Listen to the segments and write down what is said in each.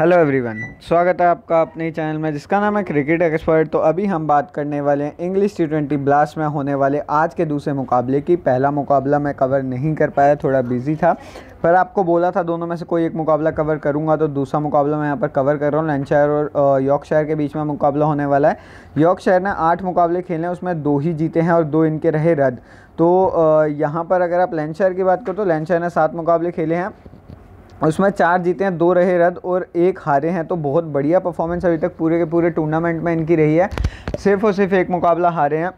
hello everyone स्वागत है आपका अपने चैनल में जिसका नाम है क्रिकेट एक्सपर्ट तो अभी हम बात करने वाले हैं इंग्लिश टी ट्वेंटी ब्लास्ट में होने वाले आज के दूसरे मुकाबले की पहला मुकाबला मैं कवर नहीं कर पाया थोड़ा बिजी था पर आपको बोला था दोनों में से कोई एक मुकाबला कवर करूंगा तो दूसरा मुकाबला मैं यहाँ पर कवर कर रहा हूँ लंचायर और यॉर्कशायर के बीच में मुकाबला होने वाला है यॉर्कशायर ने आठ मुकाबले खेले हैं उसमें दो ही जीते हैं और दो इनके रहे रद्द तो यहाँ पर अगर आप लंचायर की बात करो तो लंचायर ने सात मुकाबले खेले हैं उसमें चार जीते हैं दो रहे रद्द और एक हारे हैं तो बहुत बढ़िया परफॉर्मेंस अभी तक पूरे के पूरे टूर्नामेंट में इनकी रही है सिर्फ और सिर्फ एक मुकाबला हारे हैं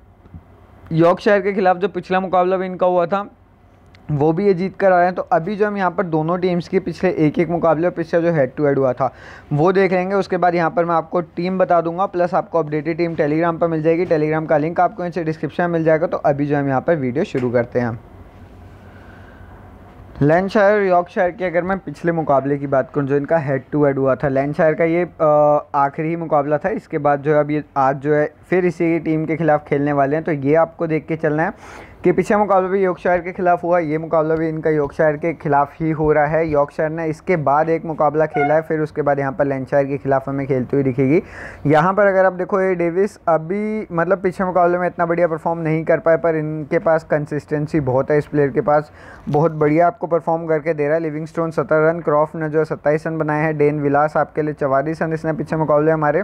यॉर्कशायर के खिलाफ जो पिछला मुकाबला भी इनका हुआ था वो भी ये जीत कर आ रहे हैं तो अभी जो हम यहाँ पर दोनों टीम्स के पिछले एक एक मुकाबले और पिछले जो हेड टू हेड हुआ था वो देख लेंगे उसके बाद यहाँ पर मैं आपको टीम बता दूंगा प्लस आपको अपडेटेड टीम टेलीग्राम पर मिल जाएगी टेलीग्राम का लिंक आपको इनसे डिस्क्रिप्शन में मिल जाएगा तो अभी जो हम यहाँ पर वीडियो शुरू करते हैं लैंडशायर और यॉर्कशायर की अगर मैं पिछले मुकाबले की बात करूं जो इनका हेड टू हेड हुआ था लैंडशायर का ये आखिरी मुकाबला था इसके बाद जो है अब ये आज जो है फिर इसी टीम के खिलाफ खेलने वाले हैं तो ये आपको देख के चलना है कि पीछे मुकाबला भी यॉर्कशायर के खिलाफ हुआ ये मुकाबला भी इनका यॉर्कशायर के खिलाफ ही हो रहा है यॉर्कशायर ने इसके बाद एक मुकाबला खेला है फिर उसके बाद यहाँ पर लैंडशायर के खिलाफ हमें खेलती हुई दिखेगी यहाँ पर अगर आप देखो ये डेविस अभी मतलब पिछले मुकाबले में इतना बढ़िया परफॉर्म नहीं कर पाए पर इनके पास कंसिस्टेंसी बहुत है इस प्लेयर के पास बहुत बढ़िया आपको परफॉर्म करके दे रहा है लिविंग स्टोन रन क्रॉफ ने जो सत्ताईस रन बनाए हैं डेन विलास आपके लिए चवालीस रन इसने पिछले मुकाबले हमारे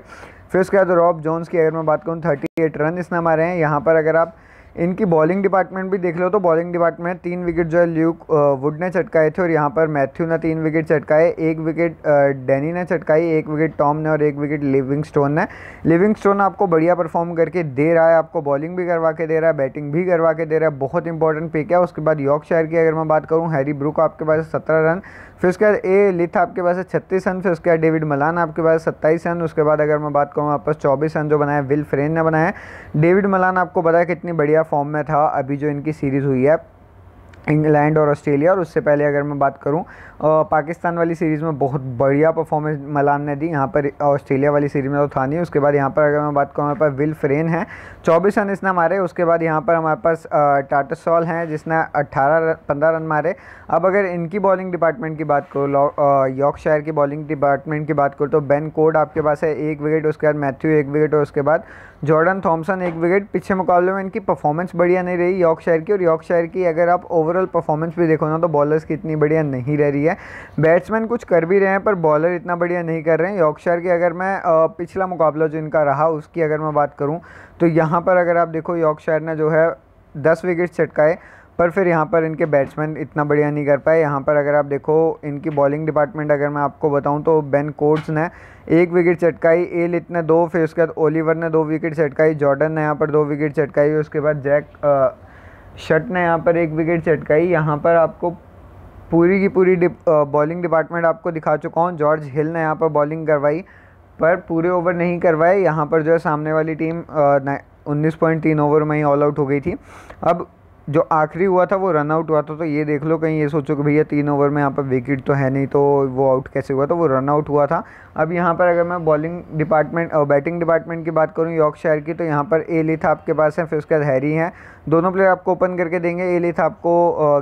फिर उसके बाद रॉब जोन्स की अगर मैं बात करूँ थर्टी एट रन इसने हमारे हैं यहाँ पर अगर आप इनकी बॉलिंग डिपार्टमेंट भी देख लो तो बॉलिंग डिपार्टमेंट तीन विकेट जो है ल्यूक वुड ने चटकाए थे और यहाँ पर मैथ्यू ने तीन विकेट चटकाए एक विकेट डैनी ने चटकाई एक विकेट टॉम ने और एक विकेट लिविंग स्टोन ने लिविंग स्टोन आपको बढ़िया परफॉर्म करके दे रहा है आपको बॉलिंग भी करवा के दे रहा है बैटिंग भी करवा के दे रहा है बहुत इंपॉर्टेंट पिक है उसके बाद यॉर्कशायर की अगर मैं बात करूँ हैरी ब्रू को आपके पास सत्रह रन फिर उसके बाद ए लिथ आपके पास है छत्तीस रन फिर उसके बाद डेविड मलान आपके पास सत्ताईस रन उसके बाद अगर मैं बात करूँ आपस पास चौबीस रन जो बनाया विल फ्रेन ने बनाया डेविड मलान आपको पता है कितनी बढ़िया फॉर्म में था अभी जो इनकी सीरीज़ हुई है इंग्लैंड और ऑस्ट्रेलिया और उससे पहले अगर मैं बात करूं पाकिस्तान वाली सीरीज़ में बहुत बढ़िया परफॉर्मेंस मलान ने दी यहाँ पर ऑस्ट्रेलिया वाली सीरीज़ में तो था नहीं उसके बाद यहाँ पर अगर मैं बात करूँ हमारे पास विल फ्रेन है चौबीस रन इसने मारे उसके बाद यहाँ पर हमारे पास टाटा सॉल हैं जिसने अट्ठारह पंद्रह रन मारे अब अगर इनकी बॉलिंग डिपार्टमेंट की बात यॉर्क शायर की बॉलिंग डिपार्टमेंट की बात करूँ तो बेन कोड आपके पास है एक विकेट उसके बाद मैथ्यू एक विकेट और उसके बाद जॉर्डन थॉमसन एक विकेट पिछले मुकाबले में इनकी परफॉर्मेंस बढ़िया नहीं रही यॉर्कशायर की और यॉर्क की अगर आप ओवर ओवरऑल परफॉर्मेंस भी देखो ना तो बॉलर्स की इतनी बढ़िया नहीं रह रही है बैट्समैन कुछ कर भी रहे हैं पर बॉलर इतना बढ़िया नहीं कर रहे हैं यॉर्कशायर की अगर मैं पिछला मुकाबला जो इनका रहा उसकी अगर मैं बात करूँ तो यहाँ पर अगर आप देखो यॉर्कशायर ने जो है दस विकेट छटकाए पर फिर यहाँ पर इनके बैट्समैन इतना बढ़िया नहीं कर पाए यहाँ पर अगर आप देखो इनकी बॉलिंग डिपार्टमेंट अगर मैं आपको बताऊँ तो बेन कोर्ट्स ने एक विकेट चटकाई एल इतने दो फिर उसके बाद ओलिवर ने दो विकेट चटकाई जॉर्डन ने यहाँ पर दो विकेट चटकाई उसके बाद जैक शट ने यहाँ पर एक विकेट चटकाई यहाँ पर आपको पूरी की पूरी डिप, बॉलिंग डिपार्टमेंट आपको दिखा चुका हूँ जॉर्ज हिल ने यहाँ पर बॉलिंग करवाई पर पूरे ओवर नहीं करवाए यहाँ पर जो है सामने वाली टीम उन्नीस पॉइंट तीन ओवर में ही ऑल आउट हो गई थी अब जो आखिरी हुआ था वो रन आउट हुआ था तो ये देख लो कहीं ये सोचो कि भैया तीन ओवर में यहाँ पर विकेट तो है नहीं तो वो आउट कैसे हुआ था तो वो रन आउट हुआ था अब यहाँ पर अगर मैं बॉलिंग डिपार्टमेंट और बैटिंग डिपार्टमेंट की बात करूँ शहर की तो यहाँ पर ए था आपके पास है फिर उसके बाद हैरी है दोनों प्लेयर आपको ओपन करके देंगे ए था आपको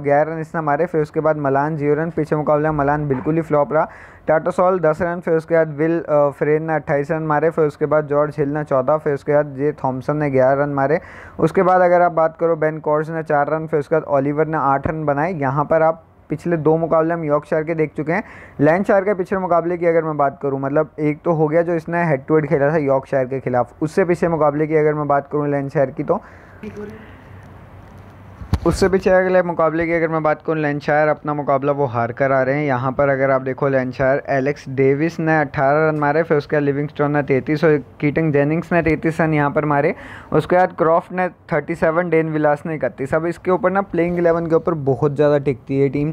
ग्यारह रन इसने मारे फिर उसके बाद मलान जीरो रन पीछे मुकाबला मलान बिल्कुल ही फ्लॉप रहा सॉल दस रन फिर उसके बाद विल फ्रेन ने अट्ठाईस रन मारे फिर उसके बाद जॉर्ज हिल ने चौदह फिर उसके बाद जे थॉमसन ने ग्यारह रन मारे उसके बाद अगर आप बात करो बेन कॉर्स ने चार रन फिर उसके बाद ऑलिवर ने आठ रन बनाए यहाँ पर आप पिछले दो मुकाबले हम यॉर्कशायर के देख चुके हैं लैंडशायर के पिछले मुकाबले की अगर मैं बात करूं मतलब एक तो हो गया जो इसने हेड टू हेड खेला था यॉर्कशायर के खिलाफ उससे पिछले मुकाबले की अगर मैं बात करूं लैंडशायर की तो उससे पीछे अगले मुकाबले की अगर मैं बात करूँ लैंशायर अपना मुकाबला वो हार कर आ रहे हैं यहाँ पर अगर आप देखो लेंशायर एलेक्स डेविस ने 18 रन मारे फिर उसके बाद लिविंगस्टोन ने 33 और कीटन जेनिंग्स ने 33 रन यहाँ पर मारे उसके बाद क्रॉफ्ट ने 37 डेन विलास ने इकतीस अब इसके ऊपर ना प्लेइंग एलेवन के ऊपर बहुत ज़्यादा टिकती है टीम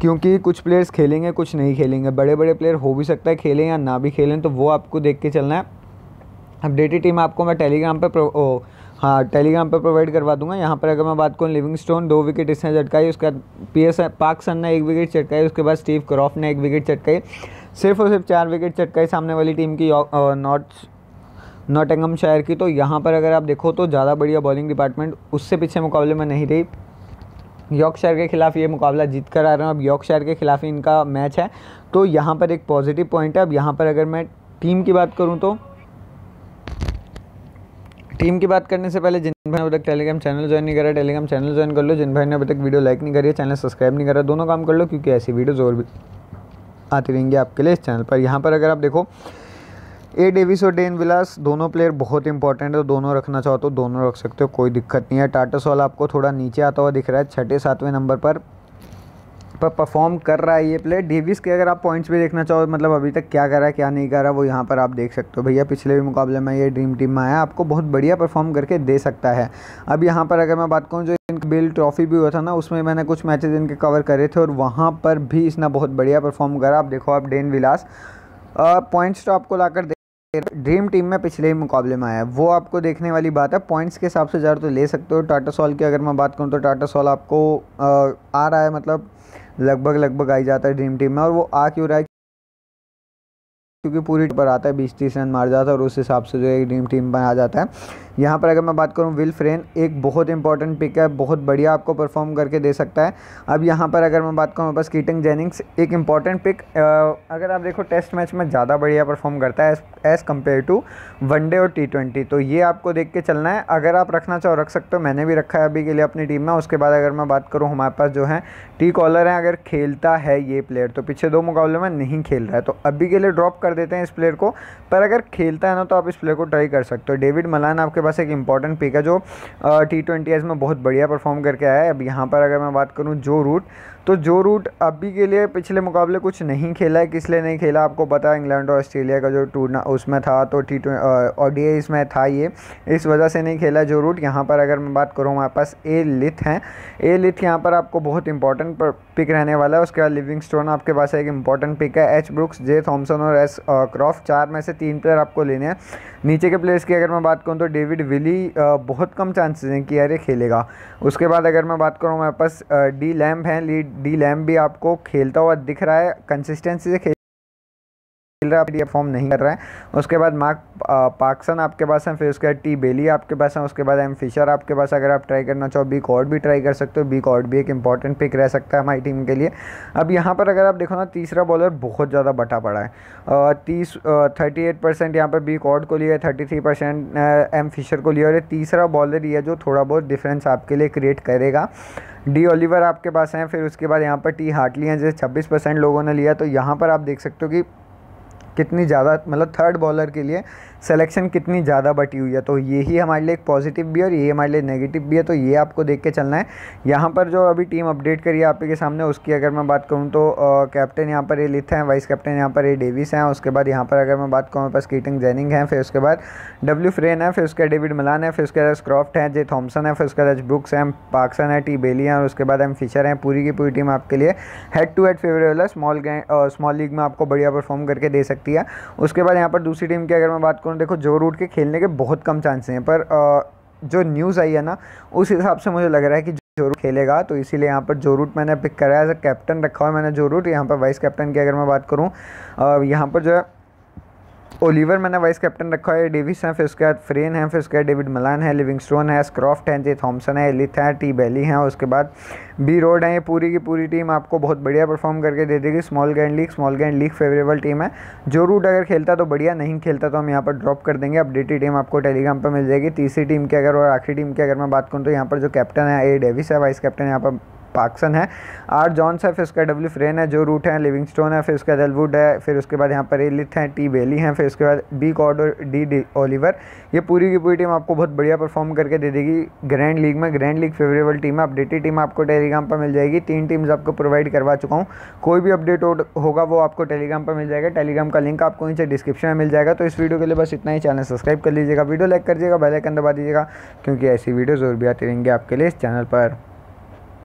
क्योंकि कुछ प्लेयर्स खेलेंगे कुछ नहीं खेलेंगे बड़े बड़े प्लेयर हो भी सकता है खेलें या ना भी खेलें तो वो आपको देख के चलना है अपडेटेड टीम आपको मैं टेलीग्राम पर हाँ टेलीग्राम पर प्रोवाइड करवा दूंगा यहाँ पर अगर मैं बात करूँ लिविंग स्टोन दो विकेट इसने चटकाई उसके बाद पी एस सन ने एक विकेट चटकाई उसके बाद स्टीव क्रॉफ ने एक विकेट चटकाई सिर्फ और सिर्फ चार विकेट चटकाई सामने वाली टीम की नॉर्थ नॉटिंगम शायर की तो यहाँ पर अगर आप देखो तो ज़्यादा बढ़िया बॉलिंग डिपार्टमेंट उससे पीछे मुकाबले में नहीं रही यॉर्कशायर के खिलाफ ये मुकाबला जीत कर आ रहे हैं अब यॉर्कशायर के खिलाफ ही इनका मैच है तो यहाँ पर एक पॉजिटिव पॉइंट है अब यहाँ पर अगर मैं टीम की बात करूँ तो टीम की बात करने से पहले जिन भाई अभी तक टेलीग्राम चैनल ज्वाइन नहीं करा टेलीग्राम चैनल ज्वाइन कर लो जिन भाई ने अभी तक वीडियो लाइक नहीं करी चैनल सब्सक्राइब नहीं करा दोनों काम कर लो क्योंकि ऐसी वीडियोज़ और भी आती रहेंगी आपके लिए इस चैनल पर यहाँ पर अगर आप देखो ए डेविस और डेन विलास दोनों प्लेयर बहुत इंपॉर्टेंट है तो दोनों रखना चाहो तो दोनों रख सकते हो कोई दिक्कत नहीं है टाटा सॉल आपको थोड़ा नीचे आता हुआ दिख रहा है छठे सातवें नंबर पर पर परफॉर्म कर रहा है ये प्लेयर डेविस के अगर आप पॉइंट्स भी देखना चाहो मतलब अभी तक क्या कर रहा है क्या नहीं कर रहा वो यहाँ पर आप देख सकते हो भैया पिछले भी मुकाबले में ये ड्रीम टीम में आया आपको बहुत बढ़िया परफॉर्म करके दे सकता है अब यहाँ पर अगर मैं बात करूँ जो इनका बिल ट्रॉफी भी हुआ था ना उसमें मैंने कुछ मैचेज इनके कवर करे थे और वहाँ पर भी इसने बहुत बढ़िया परफॉर्म करा आप देखो आप डेन विलास पॉइंट्स तो आपको लाकर ड्रीम टीम में पिछले ही मुकाबले में आया वो आपको देखने वाली बात है पॉइंट्स के हिसाब से ज़्यादा तो ले सकते हो टाटा सॉल की अगर मैं बात करूँ तो टाटा सॉल आपको आ, आ रहा है मतलब लगभग लगभग आ ही जाता है ड्रीम टीम में और वो आ क्यों रहा है क्योंकि पूरी पर आता है बीस तीस रन मार जाता है और उस हिसाब से जो है ड्रीम टीम बना जाता है यहाँ पर अगर मैं बात करूँ विल फ्रेन एक बहुत इंपॉर्टेंट पिक है बहुत बढ़िया आपको परफॉर्म करके दे सकता है अब यहाँ पर अगर मैं बात करूँ बस पास कीटिंग जेनिंग्स एक इंपॉर्टेंट पिक अगर आप देखो टेस्ट मैच में ज़्यादा बढ़िया परफॉर्म करता है एज़ कम्पेयर टू वनडे और टी ट्वेंटी तो ये आपको देख के चलना है अगर आप रखना चाहो रख सकते हो मैंने भी रखा है अभी के लिए अपनी टीम में उसके बाद अगर मैं बात करूँ हमारे पास जो है टी कॉलर हैं अगर खेलता है ये प्लेयर तो पीछे दो मुकाबले में नहीं खेल रहा है तो अभी के लिए ड्रॉप कर कर देते हैं इस प्लेयर को पर अगर खेलता है ना तो आप इस प्लेयर को ट्राई कर सकते हो डेविड मलान आपके पास एक इंपॉर्टेंट पिक है जो टी ट्वेंटी में बहुत बढ़िया परफॉर्म करके आया है अब यहाँ पर अगर मैं बात करूँ जो रूट तो जो रूट अभी के लिए पिछले मुकाबले कुछ नहीं खेला है किस लिए नहीं खेला आपको पता है इंग्लैंड और ऑस्ट्रेलिया का जो टूर्ना उसमें था तो टी और डी इसमें था ये इस वजह से नहीं खेला जो रूट यहाँ पर अगर मैं बात करूँ हमारे पास ए लिथ हैं ए लिथ यहाँ पर आपको बहुत इंपॉर्टेंट पिक रहने वाला है उसके बाद लिविंग स्टोन आपके पास एक इंपॉर्टेंट पिक है एच ब्रुक्स जे थॉम्सन और एस क्रॉफ चार में से तीन प्लेयर आपको लेने हैं नीचे के प्लेयर्स की अगर मैं बात करूँ तो डेविड विली बहुत कम चांसेस हैं कि यार ये खेलेगा उसके बाद अगर मैं बात करूँ हमारे पास डी लैम्प हैं लीड डी लैम भी आपको खेलता हुआ दिख रहा है कंसिस्टेंसी से खेल खेल रहा है फॉर्म नहीं कर रहा है उसके बाद मार्क पाकसन आपके पास है फिर उसके बाद टी बेली आपके पास है उसके बाद एम फिशर आपके पास अगर आप ट्राई करना चाहो बी कॉर्ड भी ट्राई कर सकते हो बी कॉर्ड भी एक इंपॉर्टेंट पिक रह सकता है हमारी टीम के लिए अब यहाँ पर अगर आप देखो ना तीसरा बॉलर बहुत ज़्यादा बटा पड़ा है तीस थर्टी एट परसेंट यहाँ पर बी कॉर्ड को लिया है thirty three percent M Fisher को लिया और ये तीसरा बॉलर ये जो थोड़ा बहुत डिफरेंस आपके लिए क्रिएट करेगा डी ओलिवर आपके पास हैं फिर उसके बाद यहाँ पर टी हार्टली हैं जैसे 26 परसेंट लोगों ने लिया तो यहाँ पर आप देख सकते हो कि कितनी ज़्यादा मतलब थर्ड बॉलर के लिए सिलेक्शन कितनी ज़्यादा बटी हुई है तो ये ही हमारे लिए एक पॉजिटिव भी है और ये हमारे लिए नेगेटिव भी है तो ये आपको देख के चलना है यहाँ पर जो अभी टीम अपडेट करी है आपके सामने उसकी अगर मैं बात करूँ तो कैप्टन यहाँ पर ए लिथ हैं वाइस कैप्टन यहाँ पर ए डेविस हैं उसके बाद यहाँ पर अगर मैं बात करूँ मेरे पास कीटिंग जैनिंग है फिर उसके बाद डब्ल्यू फ्रेन है फिर उसके डेविड मिलान है फिर उसके बाद स्क्रॉफ्ट है जे थॉम्सन है फिर उसके बाद ब्रुक्स हैं पार्कसन है टी बेली हैं और उसके बाद एम फिशर हैं पूरी की पूरी टीम आपके लिए हेड टू हेड फेवरेबल है स्मॉल स्मॉल लीग में आपको बढ़िया परफॉर्म करके दे सकती है सकती है उसके बाद यहाँ पर दूसरी टीम की अगर मैं बात करूँ देखो जो रूट के खेलने के बहुत कम चांसेस हैं पर जो न्यूज़ आई है ना उस हिसाब से मुझे लग रहा है कि जोरू खेलेगा तो इसीलिए यहाँ पर जोरूट मैंने पिक करा है एज अ कैप्टन रखा हुआ मैंने जोरूट यहाँ पर वाइस कैप्टन की अगर मैं बात करूँ यहाँ पर जो है ओलिवर मैंने वाइस कैप्टन रखा है डेविस हैं फिर उसके बाद फ्रेन है फिर उसके बाद डेविड मलान है लिविंगस्टोन है स्क्रॉफ्ट हैं जे थॉमसन है एलिथ है टी बैली हैं उसके बाद बी रोड है ये पूरी की पूरी टीम आपको बहुत बढ़िया परफॉर्म करके दे देगी स्मॉल गैंड लीग स्मॉल गैंड लीग फेवरेबल टीम है जो रूट अगर खेलता तो बढ़िया नहीं खेलता तो हम यहाँ पर ड्रॉप कर देंगे अपडेटेड टीम आपको टेलीग्राम पर मिल जाएगी तीसरी टीम की अगर और आखिरी टीम की अगर मैं बात करूँ तो यहाँ पर जो कैप्टन है ए डेविस है वाइस कैप्टन यहाँ पर पार्कसन है आर जॉन्स है फिर उसका डब्ल्यू फ्रेन है जो रूट है लिविंगस्टोन है फिर उसका एलवुड है फिर उसके बाद यहाँ पर एलिथ हैं टी बेली हैं फिर उसके बाद बी कॉर्डो डी डी ओलिवर ये पूरी की पूरी टीम आपको बहुत बढ़िया परफॉर्म करके दे देगी ग्रैंड लीग में ग्रैंड लीग फेवरेबल टीम है अपडेटेड टीम आपको टेलीग्राम पर मिल जाएगी तीन टीम्स आपको प्रोवाइड करवा चुका हूँ कोई भी अपडेट होगा वो आपको टेलीग्राम पर मिल जाएगा टेलीग्राम का लिंक आपको नीचे डिस्क्रिप्शन में मिल जाएगा तो इस वीडियो के लिए बस इतना ही चैनल सब्सक्राइब कर लीजिएगा वीडियो लाइक कर दीजिएगा बेलाइकन दबा दीजिएगा क्योंकि ऐसी वीडियोज़ और भी आती रहेंगे आपके लिए इस चैनल पर